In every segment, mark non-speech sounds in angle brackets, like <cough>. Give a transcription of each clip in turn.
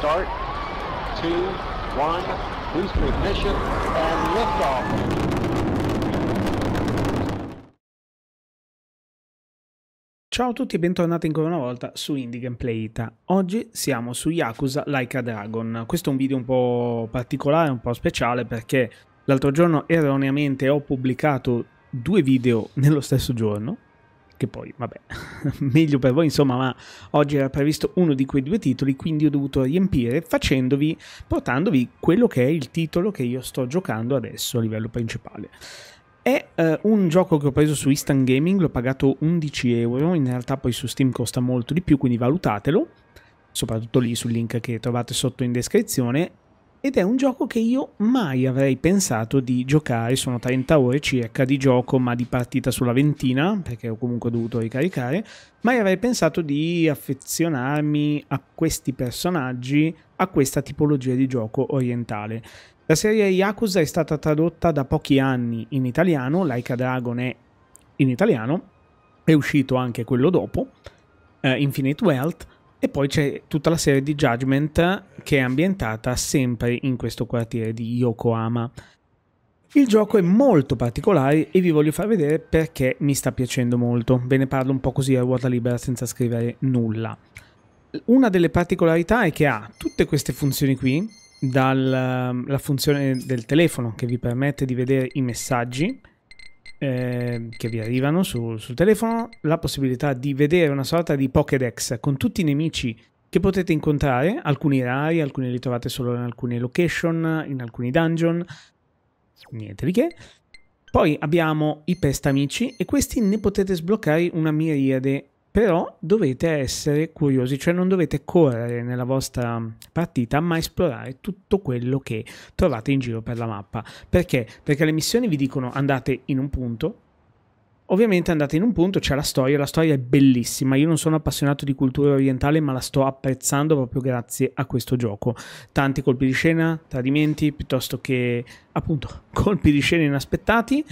start, two, one, boost ignition, and liftoff. Ciao a tutti e bentornati ancora una volta su Indie Gameplay Ita. Oggi siamo su Yakuza Like a Dragon. Questo è un video un po' particolare, un po' speciale perché l'altro giorno erroneamente ho pubblicato due video <laughs> nello stesso giorno che poi, vabbè, <laughs> meglio per voi, insomma, ma oggi era previsto uno di quei due titoli, quindi ho dovuto riempire facendovi, portandovi quello che è il titolo che io sto giocando adesso a livello principale. È eh, un gioco che ho preso su Instant Gaming, l'ho pagato 11 euro, in realtà poi su Steam costa molto di più, quindi valutatelo, soprattutto lì sul link che trovate sotto in descrizione, ed è un gioco che io mai avrei pensato di giocare, sono 30 ore circa di gioco ma di partita sulla ventina perché ho comunque dovuto ricaricare, mai avrei pensato di affezionarmi a questi personaggi, a questa tipologia di gioco orientale. La serie Yakuza è stata tradotta da pochi anni in italiano, Laika Dragon è in italiano, è uscito anche quello dopo, eh, Infinite Wealth, e poi c'è tutta la serie di Judgment che è ambientata sempre in questo quartiere di Yokohama. Il gioco è molto particolare e vi voglio far vedere perché mi sta piacendo molto. Ve ne parlo un po' così a ruota libera senza scrivere nulla. Una delle particolarità è che ha tutte queste funzioni qui, dalla funzione del telefono che vi permette di vedere i messaggi, Ehm, che vi arrivano su, sul telefono la possibilità di vedere una sorta di Pokédex con tutti i nemici che potete incontrare, alcuni rari, alcuni li trovate solo in alcune location, in alcuni dungeon, niente di che. Poi abbiamo i pestamici e questi ne potete sbloccare una miriade però dovete essere curiosi, cioè non dovete correre nella vostra partita, ma esplorare tutto quello che trovate in giro per la mappa. Perché? Perché le missioni vi dicono andate in un punto, ovviamente andate in un punto, c'è la storia, la storia è bellissima, io non sono appassionato di cultura orientale ma la sto apprezzando proprio grazie a questo gioco, tanti colpi di scena, tradimenti, piuttosto che appunto <laughs> colpi di scena inaspettati,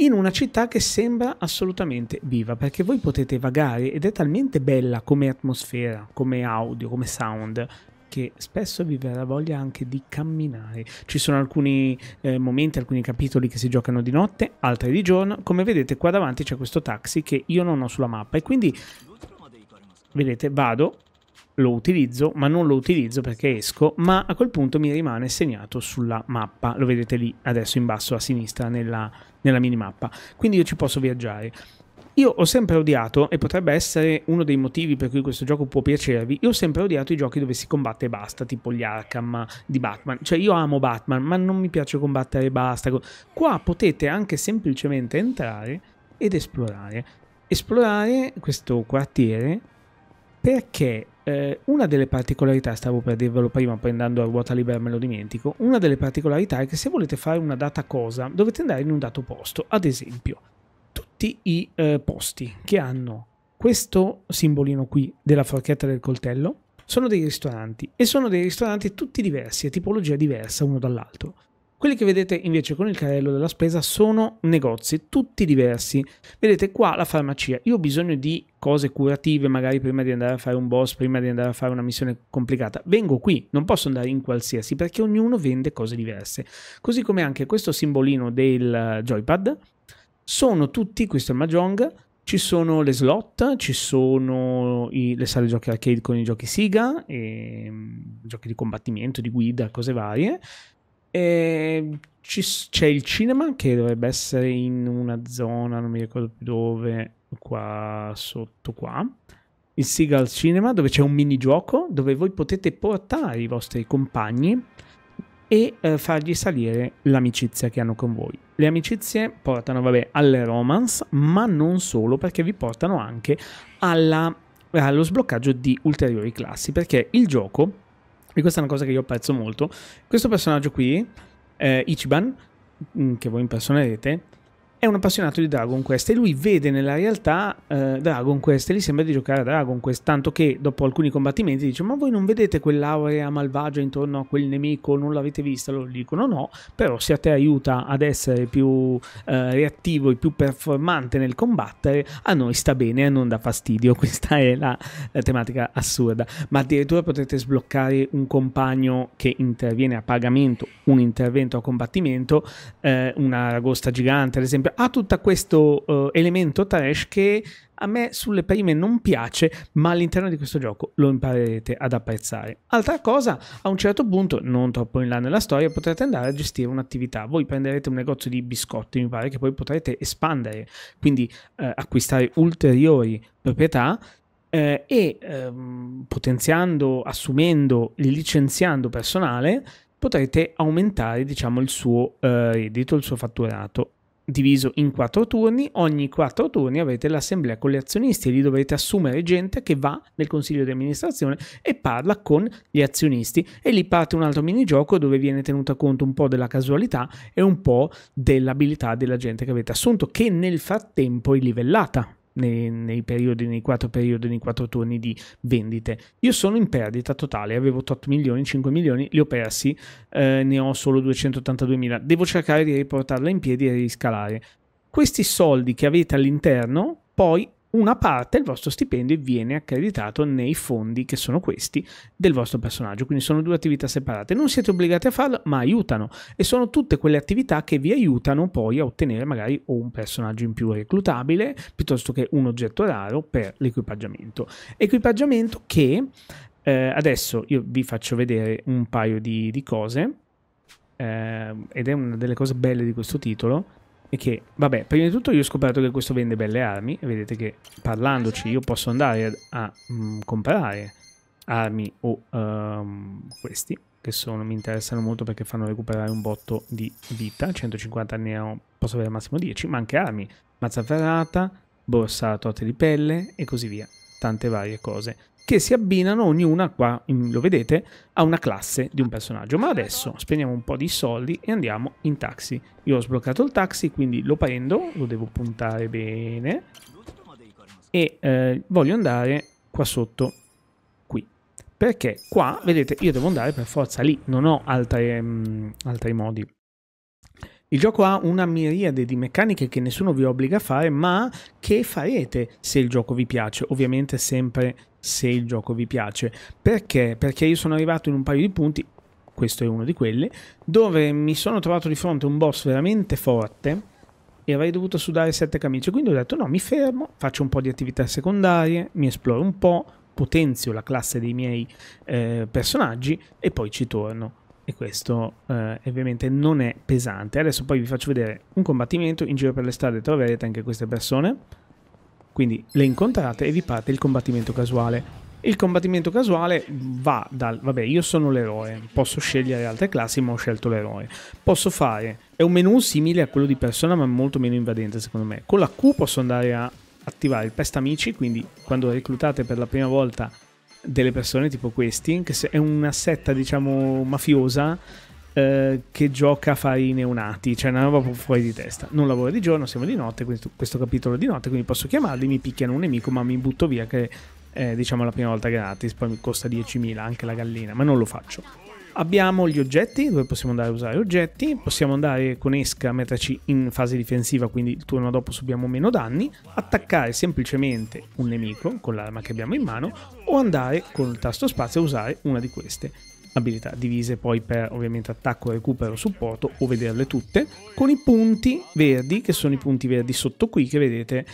in una città che sembra assolutamente viva, perché voi potete vagare ed è talmente bella come atmosfera, come audio, come sound, che spesso vi verrà voglia anche di camminare. Ci sono alcuni eh, momenti, alcuni capitoli che si giocano di notte, altri di giorno. Come vedete qua davanti c'è questo taxi che io non ho sulla mappa e quindi vedete vado lo utilizzo, ma non lo utilizzo perché esco, ma a quel punto mi rimane segnato sulla mappa. Lo vedete lì adesso in basso a sinistra nella nella minimappa. Quindi io ci posso viaggiare. Io ho sempre odiato, e potrebbe essere uno dei motivi per cui questo gioco può piacervi, io ho sempre odiato i giochi dove si combatte e basta, tipo gli Arkham di Batman. Cioè io amo Batman, ma non mi piace combattere e basta. Qua potete anche semplicemente entrare ed esplorare. Esplorare questo quartiere perché eh, una delle particolarità, stavo per dirvelo prima, poi andando a ruota libera me lo dimentico, una delle particolarità è che se volete fare una data cosa dovete andare in un dato posto, ad esempio tutti i eh, posti che hanno questo simbolino qui della forchetta del coltello sono dei ristoranti e sono dei ristoranti tutti diversi, a tipologia diversa uno dall'altro. Quelli che vedete invece con il carrello della spesa sono negozi, tutti diversi. Vedete qua la farmacia. Io ho bisogno di cose curative, magari prima di andare a fare un boss, prima di andare a fare una missione complicata. Vengo qui, non posso andare in qualsiasi perché ognuno vende cose diverse. Così come anche questo simbolino del joypad. Sono tutti, questo è il Mahjong, ci sono le slot, ci sono i, le sale giochi arcade con i giochi Siga, e, ehm, giochi di combattimento, di guida, cose varie. E ehm, c'è il cinema che dovrebbe essere in una zona, non mi ricordo più dove, qua sotto qua. Il Seagull Cinema dove c'è un minigioco dove voi potete portare i vostri compagni e eh, fargli salire l'amicizia che hanno con voi. Le amicizie portano, vabbè, alle romance, ma non solo, perché vi portano anche alla, allo sbloccaggio di ulteriori classi, perché il gioco e questa è una cosa che io apprezzo molto. Questo personaggio qui, eh, Ichiban, mm, che voi impersonerete, è un appassionato di Dragon Quest e lui vede nella realtà eh, Dragon Quest e gli sembra di giocare a Dragon Quest, tanto che dopo alcuni combattimenti dice ma voi non vedete quell'aurea malvagia intorno a quel nemico, non l'avete vista? Loro dicono no, però se a te aiuta ad essere più eh, reattivo e più performante nel combattere, a noi sta bene e non dà fastidio, <laughs> questa è la, la tematica assurda, ma addirittura potete sbloccare un compagno che interviene a pagamento, un intervento a combattimento, eh, una ragosta gigante ad esempio, allora, ha tutto questo uh, elemento trash che a me sulle prime non piace, ma all'interno di questo gioco lo imparerete ad apprezzare. Altra cosa, a un certo punto, non troppo in là nella storia, potrete andare a gestire un'attività. Voi prenderete un negozio di biscotti, mi pare che poi potrete espandere, quindi eh, acquistare ulteriori proprietà eh, e ehm, potenziando, assumendo, licenziando personale, potrete aumentare diciamo, il suo eh, reddito, il suo fatturato diviso in quattro turni, ogni quattro turni avete l'assemblea con gli azionisti e lì dovete assumere gente che va nel consiglio di amministrazione e parla con gli azionisti e lì parte un altro minigioco dove viene tenuta conto un po' della casualità e un po' dell'abilità della gente che avete assunto che nel frattempo è livellata nei, nei, periodi, nei quattro periodi, nei quattro turni di vendite. Io sono in perdita totale, avevo 8 milioni, 5 milioni, li ho persi, eh, ne ho solo 282 mila. Devo cercare di riportarla in piedi e riscalare. Questi soldi che avete all'interno poi una parte del vostro stipendio viene accreditato nei fondi che sono questi del vostro personaggio, quindi sono due attività separate. Non siete obbligati a farlo, ma aiutano e sono tutte quelle attività che vi aiutano poi a ottenere magari o un personaggio in più reclutabile piuttosto che un oggetto raro per l'equipaggiamento. Equipaggiamento che eh, adesso io vi faccio vedere un paio di, di cose eh, ed è una delle cose belle di questo titolo e che, vabbè, prima di tutto io ho scoperto che questo vende belle armi. E vedete che parlandoci io posso andare a, mh, mm, comprare armi o um, questi, che sono, mi interessano molto perché fanno recuperare un botto di vita. 150 ne ho, posso avere al massimo 10, ma anche armi. Mazza ferrata, borsa a torte di pelle e così via. Tante varie cose che si abbinano ognuna qua, lo vedete, a una classe di un personaggio. Ma adesso spendiamo un po' di soldi e andiamo in taxi. Io ho sbloccato il taxi, quindi lo prendo, lo devo puntare bene e eh, voglio andare qua sotto qui perché qua vedete io devo andare per forza lì non ho altri, mh, mm, altri modi il gioco ha una miriade di meccaniche che nessuno vi obbliga a fare, ma che farete se il gioco vi piace. Ovviamente sempre se il gioco vi piace. Perché? Perché io sono arrivato in un paio di punti, questo è uno di quelli, dove mi sono trovato di fronte a un boss veramente forte e avrei dovuto sudare sette camicie. Quindi ho detto no, mi fermo, faccio un po' di attività secondarie, mi esploro un po', potenzio la classe dei miei eh, personaggi e poi ci torno e questo eh, ovviamente non è pesante. Adesso poi vi faccio vedere un combattimento, in giro per le strade troverete anche queste persone, quindi le incontrate e vi parte il combattimento casuale. Il combattimento casuale va dal, vabbè io sono l'eroe, posso scegliere altre classi ma ho scelto l'eroe. Posso fare, è un menu simile a quello di persona ma molto meno invadente secondo me. Con la Q posso andare a attivare il pest amici, quindi quando reclutate per la prima volta delle persone tipo questi, che è una setta diciamo mafiosa eh, che gioca a fare i neonati, cioè una roba fuori di testa. Non lavoro di giorno, siamo di notte, questo, questo capitolo è di notte, quindi posso chiamarli, mi picchiano un nemico ma mi butto via che è diciamo la prima volta gratis, poi mi costa 10.000 anche la gallina, ma non lo faccio. Abbiamo gli oggetti, dove possiamo andare a usare oggetti, possiamo andare con esca a metterci in fase difensiva, quindi il turno dopo subiamo meno danni, attaccare semplicemente un nemico con l'arma che abbiamo in mano o andare con il tasto spazio a usare una di queste abilità divise poi per ovviamente attacco, recupero, supporto o vederle tutte, con i punti verdi che sono i punti verdi sotto qui che vedete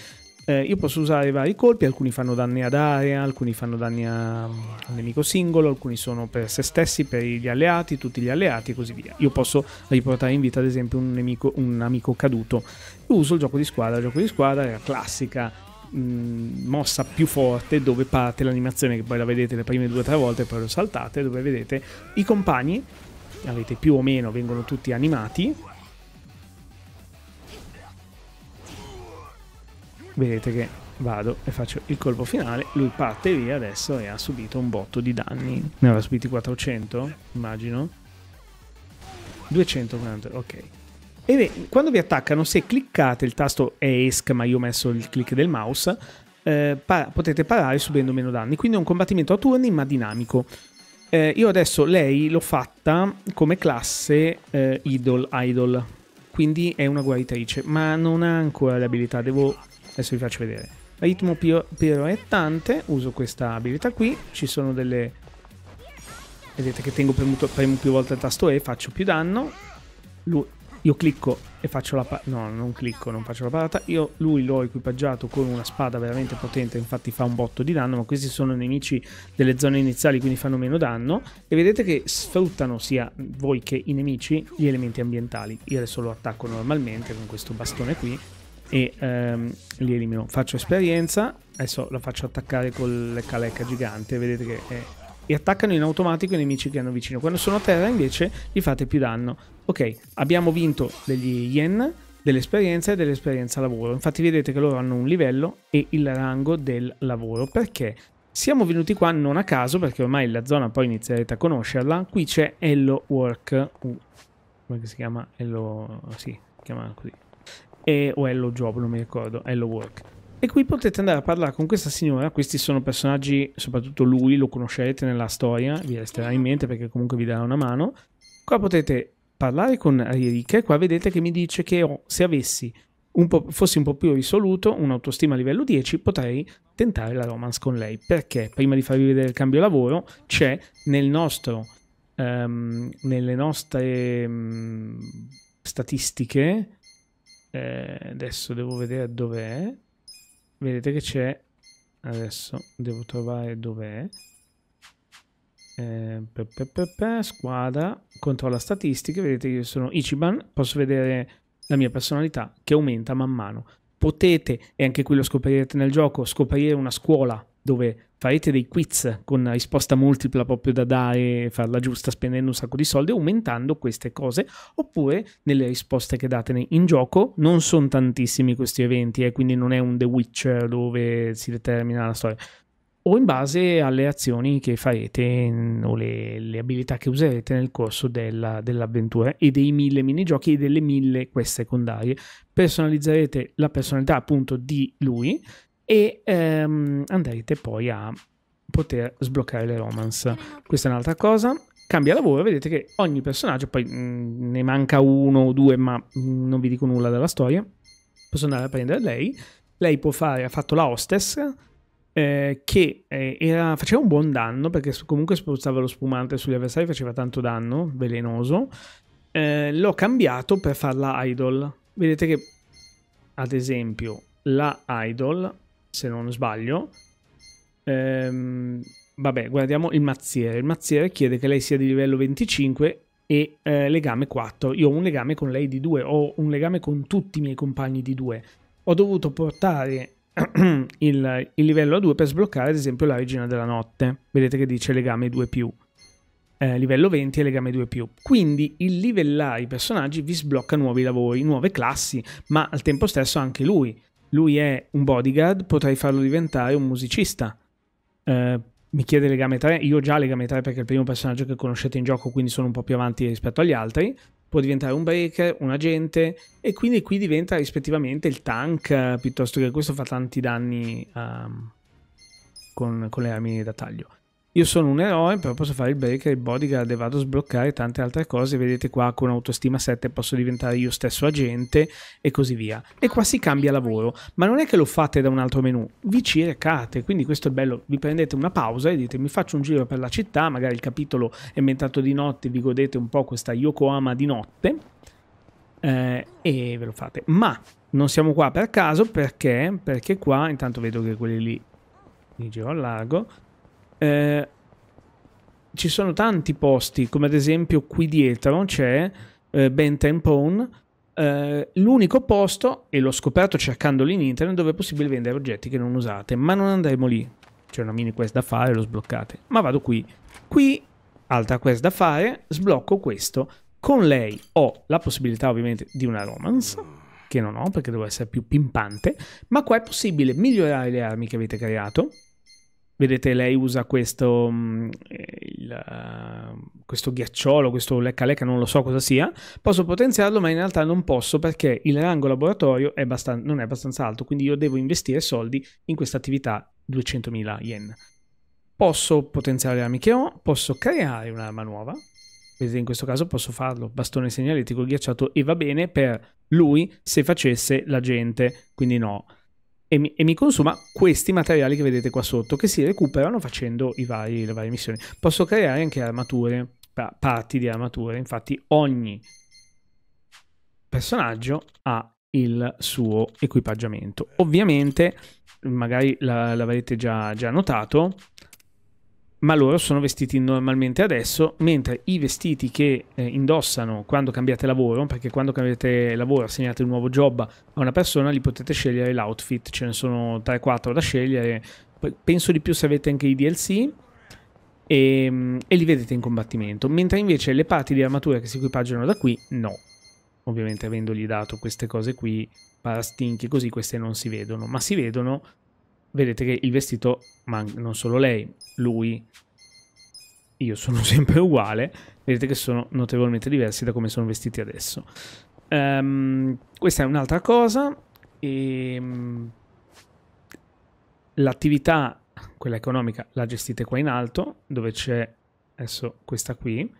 eh, io posso usare vari colpi, alcuni fanno danni ad area, alcuni fanno danni a, al nemico singolo, alcuni sono per se stessi, per gli alleati, tutti gli alleati e così via. Io posso riportare in vita ad esempio un, nemico, un amico caduto. Io uso il gioco di squadra, il gioco di squadra è la classica mh, mm, mossa più forte dove parte l'animazione che poi la vedete le prime due o tre volte e poi lo saltate dove vedete i compagni avete più o meno vengono tutti animati vedete che vado e faccio il colpo finale, lui parte via adesso e ha subito un botto di danni. Ne aveva subiti 400, immagino. 240, ok. E beh, quando vi attaccano, se cliccate il tasto ESC, ma io ho messo il click del mouse, eh, para potete parare subendo meno danni. Quindi è un combattimento a turni, ma dinamico. Eh, io adesso lei l'ho fatta come classe eh, Idol, Idol, quindi è una guaritrice, ma non ha ancora le abilità, devo adesso vi faccio vedere ritmo piroettante uso questa abilità qui ci sono delle vedete che tengo premuto premo più volte il tasto E faccio più danno lui, io clicco e faccio la parata no non clicco non faccio la parata io lui l'ho equipaggiato con una spada veramente potente infatti fa un botto di danno ma questi sono nemici delle zone iniziali quindi fanno meno danno e vedete che sfruttano sia voi che i nemici gli elementi ambientali io adesso lo attacco normalmente con questo bastone qui e ehm, li elimino. Faccio esperienza, adesso la faccio attaccare con le caleca gigante, vedete che è... Eh, e attaccano in automatico i nemici che hanno vicino. Quando sono a terra invece gli fate più danno. Ok, abbiamo vinto degli yen, dell'esperienza e dell'esperienza lavoro. Infatti vedete che loro hanno un livello e il rango del lavoro. Perché? Siamo venuti qua non a caso, perché ormai la zona poi inizierete a conoscerla. Qui c'è Hello Work, uh, come si chiama? Hello... sì, si chiama così e, o Hello Job, non mi ricordo, Hello Work. E qui potete andare a parlare con questa signora, questi sono personaggi, soprattutto lui, lo conoscerete nella storia, vi resterà in mente perché comunque vi darà una mano. Qua potete parlare con Ririka e qua vedete che mi dice che oh, se avessi un fossi un po' più risoluto, un'autostima a livello 10, potrei tentare la romance con lei. Perché prima di farvi vedere il cambio lavoro, c'è nel nostro, um, nelle nostre um, statistiche, eh, adesso devo vedere dov'è. Vedete che c'è. Adesso devo trovare dov'è. Eh, squadra, controlla statistiche, vedete che sono Ichiban, posso vedere la mia personalità che aumenta man mano. Potete, e anche qui lo scoprirete nel gioco, scoprire una scuola dove farete dei quiz con una risposta multipla proprio da dare, farla giusta spendendo un sacco di soldi, aumentando queste cose, oppure nelle risposte che date in gioco, non sono tantissimi questi eventi, eh, quindi non è un The Witcher dove si determina la storia, o in base alle azioni che farete o le, le abilità che userete nel corso della, dell'avventura e dei mille minigiochi e delle mille quest secondarie. Personalizzerete la personalità appunto di lui e ehm, andrete poi a poter sbloccare le romance. Questa è un'altra cosa. Cambia lavoro, vedete che ogni personaggio, poi mh, mm, ne manca uno o due, ma mh, mm, non vi dico nulla della storia. Posso andare a prendere lei. Lei può fare, ha fatto la hostess, eh, che eh, era, faceva un buon danno perché comunque spruzzava lo spumante sugli avversari, faceva tanto danno, velenoso. Eh, l'ho cambiato per farla idol. Vedete che, ad esempio, la idol se non sbaglio. Ehm, vabbè, guardiamo il mazziere. Il mazziere chiede che lei sia di livello 25 e eh, legame 4. Io ho un legame con lei di 2, ho un legame con tutti i miei compagni di 2. Ho dovuto portare <clears throat> il, il, livello a 2 per sbloccare, ad esempio, la regina della notte. Vedete che dice legame 2 più. Eh, livello 20 e legame 2 più. Quindi il livellare i personaggi vi sblocca nuovi lavori, nuove classi, ma al tempo stesso anche lui lui è un bodyguard, potrei farlo diventare un musicista. Eh, mi chiede legame 3, io ho già legame 3 perché è il primo personaggio che conoscete in gioco, quindi sono un po' più avanti rispetto agli altri. Può diventare un breaker, un agente, e quindi qui diventa rispettivamente il tank, piuttosto che questo fa tanti danni um, con, con le armi da taglio io sono un eroe, però posso fare il breaker, il bodyguard e vado a sbloccare tante altre cose. Vedete qua con autostima 7 posso diventare io stesso agente e così via. E qua si cambia lavoro, ma non è che lo fate da un altro menu, vi ci recate, quindi questo è bello, vi prendete una pausa e dite mi faccio un giro per la città, magari il capitolo è inventato di notte, vi godete un po' questa Yokohama di notte eh, e ve lo fate. Ma non siamo qua per caso perché, perché qua intanto vedo che quelli lì mi giro al largo eh, ci sono tanti posti, come ad esempio qui dietro c'è eh, Ben Tempone, eh, l'unico posto, e l'ho scoperto cercandolo in internet, dove è possibile vendere oggetti che non usate, ma non andremo lì. C'è una mini quest da fare, lo sbloccate. Ma vado qui. Qui, altra quest da fare, sblocco questo. Con lei ho la possibilità ovviamente di una romance che non ho perché devo essere più pimpante, ma qua è possibile migliorare le armi che avete creato, Vedete, lei usa questo, mm, il, eh, questo ghiacciolo, questo lecca lecca, non lo so cosa sia. Posso potenziarlo, ma in realtà non posso perché il rango laboratorio è non è abbastanza alto, quindi io devo investire soldi in questa attività 200.000 yen. Posso potenziare le armi che ho, posso creare un'arma nuova. Vedete, in questo caso posso farlo, bastone segnaletico ghiacciato e va bene per lui se facesse la gente, quindi no e mi, e mi, consuma questi materiali che vedete qua sotto, che si recuperano facendo vari, le varie missioni. Posso creare anche armature, parti di armature, infatti ogni personaggio ha il suo equipaggiamento. Ovviamente, magari l'avrete già, già notato, ma loro sono vestiti normalmente adesso, mentre i vestiti che eh, indossano quando cambiate lavoro, perché quando cambiate lavoro assegnate un nuovo job a una persona, li potete scegliere l'outfit, ce ne sono 3-4 da scegliere, penso di più se avete anche i DLC e, ehm, e li vedete in combattimento, mentre invece le parti di armatura che si equipaggiano da qui no, ovviamente avendogli dato queste cose qui, parastinchi così queste non si vedono, ma si vedono vedete che il vestito, ma non solo lei, lui, io sono <laughs> sempre uguale, vedete che sono notevolmente diversi da come sono vestiti adesso. Um, questa è un'altra cosa. Um, L'attività, quella economica, la gestite qua in alto, dove c'è adesso questa qui,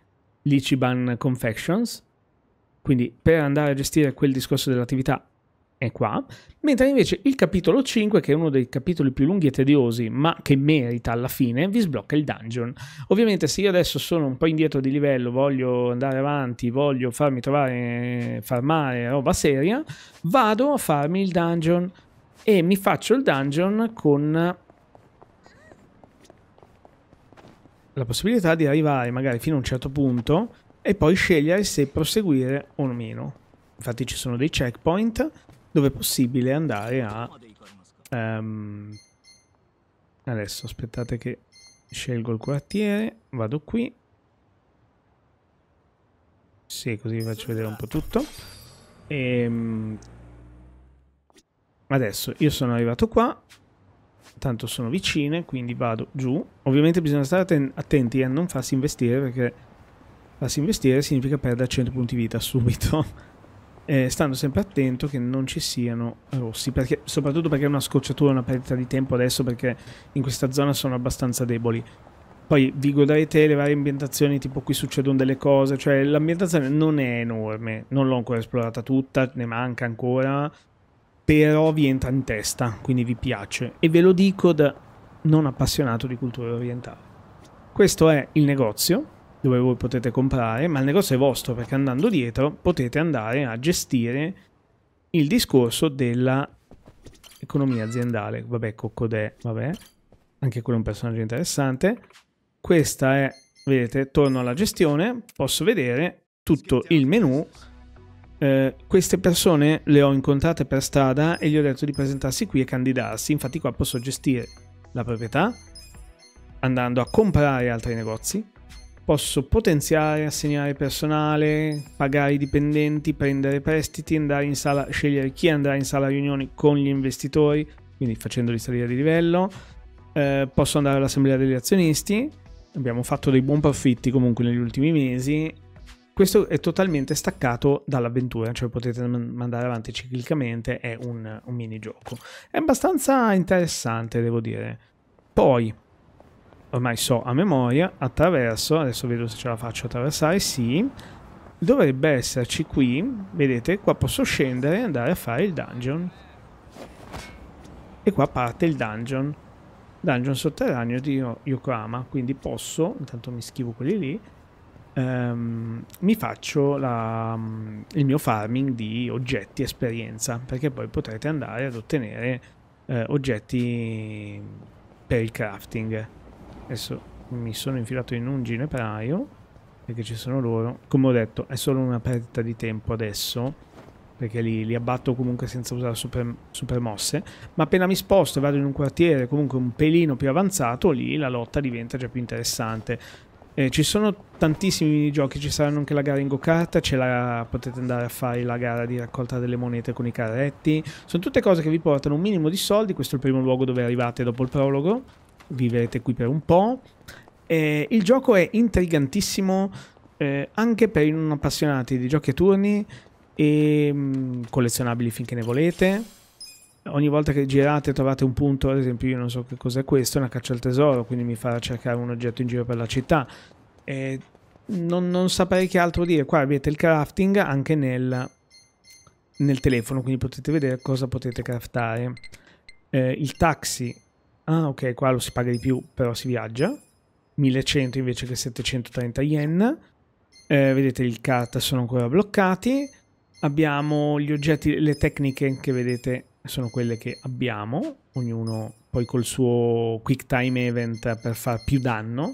l'Ichiban Confections. Quindi per andare a gestire quel discorso dell'attività è qua, mentre invece il capitolo 5, che è uno dei capitoli più lunghi e tediosi, ma che merita alla fine, vi sblocca il dungeon. Ovviamente se io adesso sono un po' indietro di livello, voglio andare avanti, voglio farmi trovare, farmare roba seria, vado a farmi il dungeon e mi faccio il dungeon con la possibilità di arrivare magari fino a un certo punto e poi scegliere se proseguire o meno. Infatti ci sono dei checkpoint dove è possibile andare a... Um, adesso aspettate che scelgo il quartiere, vado qui. Sì, così vi faccio vedere un po' tutto. E, ehm, adesso io sono arrivato qua, tanto sono vicine, quindi vado giù. Ovviamente bisogna stare attenti a eh, non farsi investire perché farsi investire significa perdere 100 punti vita subito eh, stando sempre attento che non ci siano eh, rossi, perché, soprattutto perché è una scocciatura, una perdita di tempo adesso perché in questa zona sono abbastanza deboli. Poi vi godrete le varie ambientazioni, tipo qui succedono delle cose, cioè l'ambientazione non è enorme, non l'ho ancora esplorata tutta, ne manca ancora, però vi entra in testa, quindi vi piace. E ve lo dico da non appassionato di cultura orientale. Questo è il negozio, dove voi potete comprare, ma il negozio è vostro perché andando dietro potete andare a gestire il discorso della economia aziendale. Vabbè, Coccodè, vabbè, anche quello è un personaggio interessante. Questa è, vedete, torno alla gestione, posso vedere tutto il menu. Eh, queste persone le ho incontrate per strada e gli ho detto di presentarsi qui e candidarsi. Infatti qua posso gestire la proprietà andando a comprare altri negozi, posso potenziare, assegnare personale, pagare i dipendenti, prendere prestiti, andare in sala, scegliere chi andrà in sala riunioni con gli investitori, quindi facendoli salire di livello, eh, posso andare all'assemblea degli azionisti, abbiamo fatto dei buon profitti comunque negli ultimi mesi. Questo è totalmente staccato dall'avventura, cioè potete mandare avanti ciclicamente, è un, un minigioco. È abbastanza interessante, devo dire. Poi, ormai so a memoria, attraverso, adesso vedo se ce la faccio attraversare, sì, dovrebbe esserci qui, vedete, qua posso scendere e andare a fare il dungeon. E qua parte il dungeon, dungeon sotterraneo di Yokohama, quindi posso, intanto mi schivo quelli lì, ehm, mi faccio la, il mio farming di oggetti esperienza, perché poi potrete andare ad ottenere eh, oggetti per il crafting. Adesso mi sono infilato in un ginepraio perché ci sono loro. Come ho detto, è solo una perdita di tempo adesso perché li, li abbatto comunque senza usare super, super, mosse. Ma appena mi sposto e vado in un quartiere comunque un pelino più avanzato, lì la lotta diventa già più interessante. Eh, ci sono tantissimi minigiochi, ci saranno anche la gara in go-kart, potete andare a fare la gara di raccolta delle monete con i carretti. Sono tutte cose che vi portano un minimo di soldi, questo è il primo luogo dove arrivate dopo il prologo vivrete qui per un po'. E il gioco è intrigantissimo eh, anche per i non appassionati di giochi a turni e mh, mm, collezionabili finché ne volete. Ogni volta che girate trovate un punto, ad esempio io non so che cos'è questo, una caccia al tesoro, quindi mi farà cercare un oggetto in giro per la città. Eh, non, non, saprei che altro dire, qua avete il crafting anche nel, nel telefono, quindi potete vedere cosa potete craftare. Eh, il taxi Ah, ok, qua lo si paga di più, però si viaggia. 1100 invece che 730 yen. Eh, vedete il kart sono ancora bloccati. Abbiamo gli oggetti, le tecniche che vedete sono quelle che abbiamo, ognuno poi col suo quick time event per far più danno.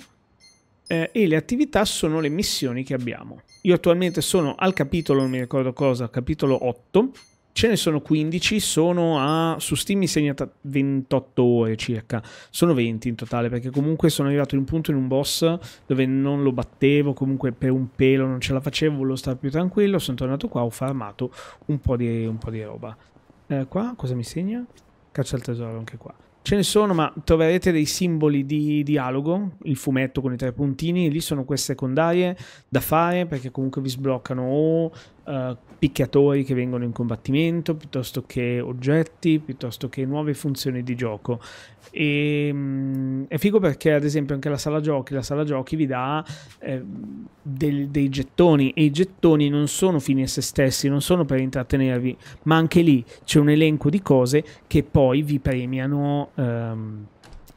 Eh, e le attività sono le missioni che abbiamo. Io attualmente sono al capitolo, non mi ricordo cosa, capitolo 8, ce ne sono 15, sono a, su Steam mi segna 28 ore circa, sono 20 in totale perché comunque sono arrivato in un punto in un boss dove non lo battevo, comunque per un pelo non ce la facevo, volevo stare più tranquillo, sono tornato qua, ho farmato un po' di, un po di roba. Eh, qua cosa mi segna? Caccia al tesoro anche qua. Ce ne sono, ma troverete dei simboli di dialogo, il fumetto con i tre puntini, lì sono queste secondarie da fare perché comunque vi sbloccano o eh, picchiatori che vengono in combattimento, piuttosto che oggetti, piuttosto che nuove funzioni di gioco. E, um, è figo perché ad esempio anche la sala giochi, la sala giochi vi dà eh, del, dei gettoni e i gettoni non sono fini a se stessi, non sono per intrattenervi, ma anche lì c'è un elenco di cose che poi vi premiano. Um,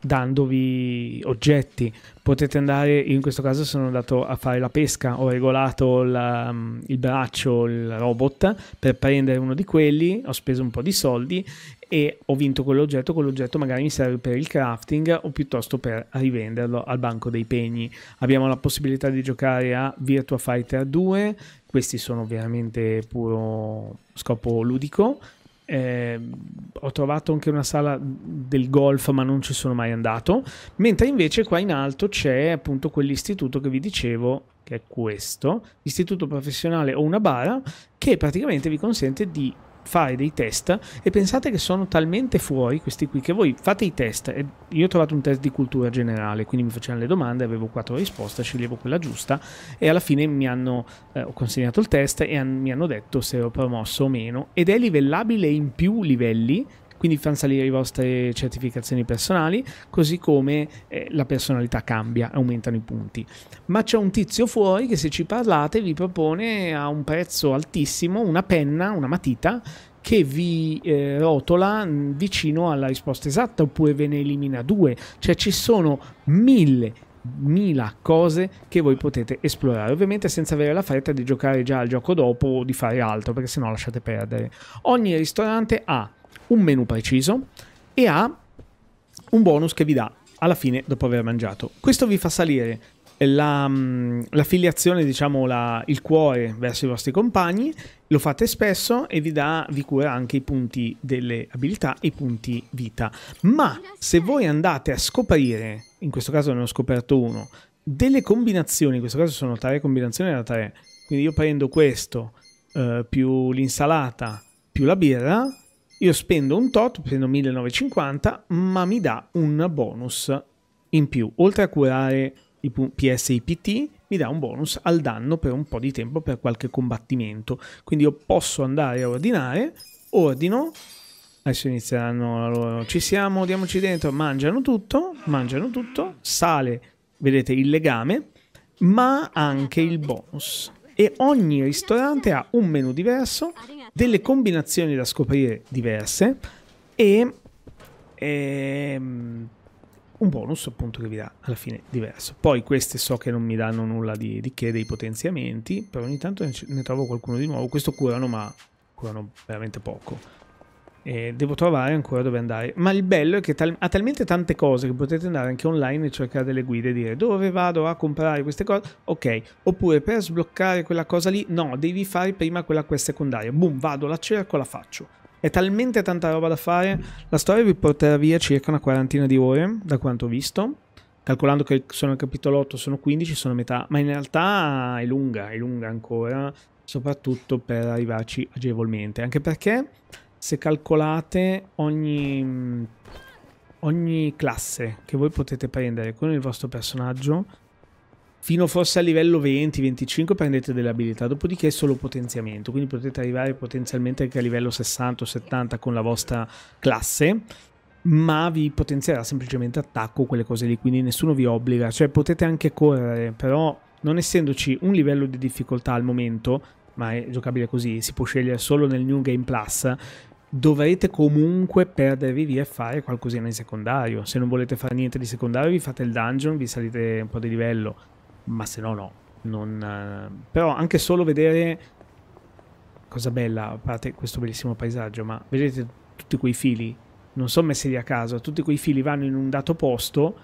dandovi oggetti. Potete andare, in questo caso sono andato a fare la pesca, ho regolato la, mm, il braccio, il robot per prendere uno di quelli, ho speso un po' di soldi e ho vinto quell'oggetto, quell'oggetto magari mi serve per il crafting o piuttosto per rivenderlo al banco dei pegni. Abbiamo la possibilità di giocare a Virtua Fighter 2, questi sono veramente puro scopo ludico eh, ho trovato anche una sala del golf, ma non ci sono mai andato. Mentre invece qua in alto c'è appunto quell'istituto che vi dicevo, che è questo, istituto professionale o una bara, che praticamente vi consente di fare dei test e pensate che sono talmente fuori questi qui che voi fate i test. io ho trovato un test di cultura generale, quindi mi facevano le domande, avevo quattro risposte, sceglievo quella giusta e alla fine mi hanno eh, ho consegnato il test e an- mi hanno detto se ero promosso o meno ed è livellabile in più livelli quindi fanno salire le vostre certificazioni personali, così come eh, la personalità cambia, aumentano i punti. Ma c'è un tizio fuori che se ci parlate vi propone a un prezzo altissimo una penna, una matita che vi eh, rotola mm, vicino alla risposta esatta oppure ve ne elimina due, cioè ci sono mille mille cose che voi potete esplorare, ovviamente senza avere la fretta di giocare già al gioco dopo o di fare altro, perché se no lasciate perdere. Ogni ristorante ha un menu preciso e ha un bonus che vi dà alla fine dopo aver mangiato. Questo vi fa salire la, mm, l'affiliazione, diciamo la, il cuore verso i vostri compagni, lo fate spesso e vi, dà, vi cura anche i punti delle abilità e i punti vita. Ma se voi andate a scoprire, in questo caso ne ho scoperto uno, delle combinazioni, in questo caso sono tre combinazioni da tre, quindi io prendo questo eh, più l'insalata più la birra, io spendo un tot, spendo 1950, ma mi dà un bonus in più. Oltre a curare i PSIPT, mi dà un bonus al danno per un po' di tempo per qualche combattimento. Quindi io posso andare a ordinare, ordino, adesso inizieranno loro, ci siamo, diamoci dentro, mangiano tutto, mangiano tutto, sale, vedete il legame, ma anche il bonus e ogni ristorante ha un menu diverso, delle combinazioni da scoprire diverse e, e ehm, un bonus appunto che vi dà alla fine diverso. Poi queste so che non mi danno nulla di, di che dei potenziamenti, però ogni tanto ne, ne trovo qualcuno di nuovo. Questo curano ma curano veramente poco e devo trovare ancora dove andare. Ma il bello è che tal- ha talmente tante cose che potete andare anche online e cercare delle guide e dire dove vado a comprare queste cose. Ok, oppure per sbloccare quella cosa lì, no, devi fare prima quella quest secondaria. Boom, vado, la cerco, la faccio. È talmente tanta roba da fare. La storia vi porterà via circa una quarantina di ore, da quanto ho visto. Calcolando che sono al capitolo 8, sono 15, sono metà. Ma in realtà è lunga, è lunga ancora. Soprattutto per arrivarci agevolmente. Anche perché se calcolate ogni, ogni classe che voi potete prendere con il vostro personaggio, fino forse a livello 20-25 prendete delle abilità, dopodiché è solo potenziamento, quindi potete arrivare potenzialmente anche a livello 60-70 con la vostra classe, ma vi potenzierà semplicemente attacco quelle cose lì, quindi nessuno vi obbliga, cioè potete anche correre, però non essendoci un livello di difficoltà al momento, ma è giocabile così, si può scegliere solo nel New Game Plus, dovrete comunque perdervi via e fare qualcosina in secondario. Se non volete fare niente di secondario, vi fate il dungeon, vi salite un po' di livello, ma se no, no. Non, eh, però anche solo vedere cosa bella, a parte questo bellissimo paesaggio, ma vedete tutti quei fili, non sono messi lì a caso, tutti quei fili vanno in un dato posto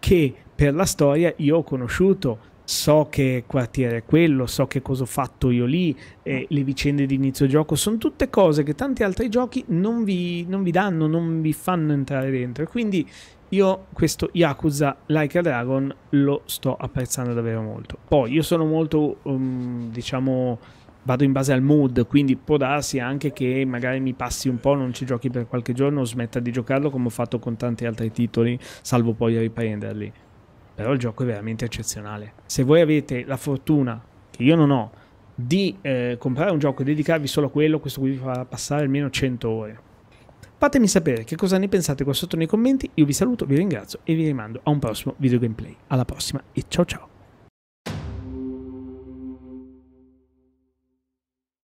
che per la storia io ho conosciuto so che quartiere è quello, so che cosa ho fatto io lì, eh, le vicende di inizio gioco, sono tutte cose che tanti altri giochi non vi, non vi danno, non vi fanno entrare dentro. Quindi io questo Yakuza Like a Dragon lo sto apprezzando davvero molto. Poi io sono molto, um, diciamo, vado in base al mood, quindi può darsi anche che magari mi passi un po', non ci giochi per qualche giorno, smetta di giocarlo come ho fatto con tanti altri titoli, salvo poi riprenderli però il gioco è veramente eccezionale. Se voi avete la fortuna, che io non ho, di eh, comprare un gioco e dedicarvi solo a quello, questo qui vi farà passare almeno 100 ore. Fatemi sapere che cosa ne pensate qua sotto nei commenti, io vi saluto, vi ringrazio e vi rimando a un prossimo video gameplay. Alla prossima e ciao ciao!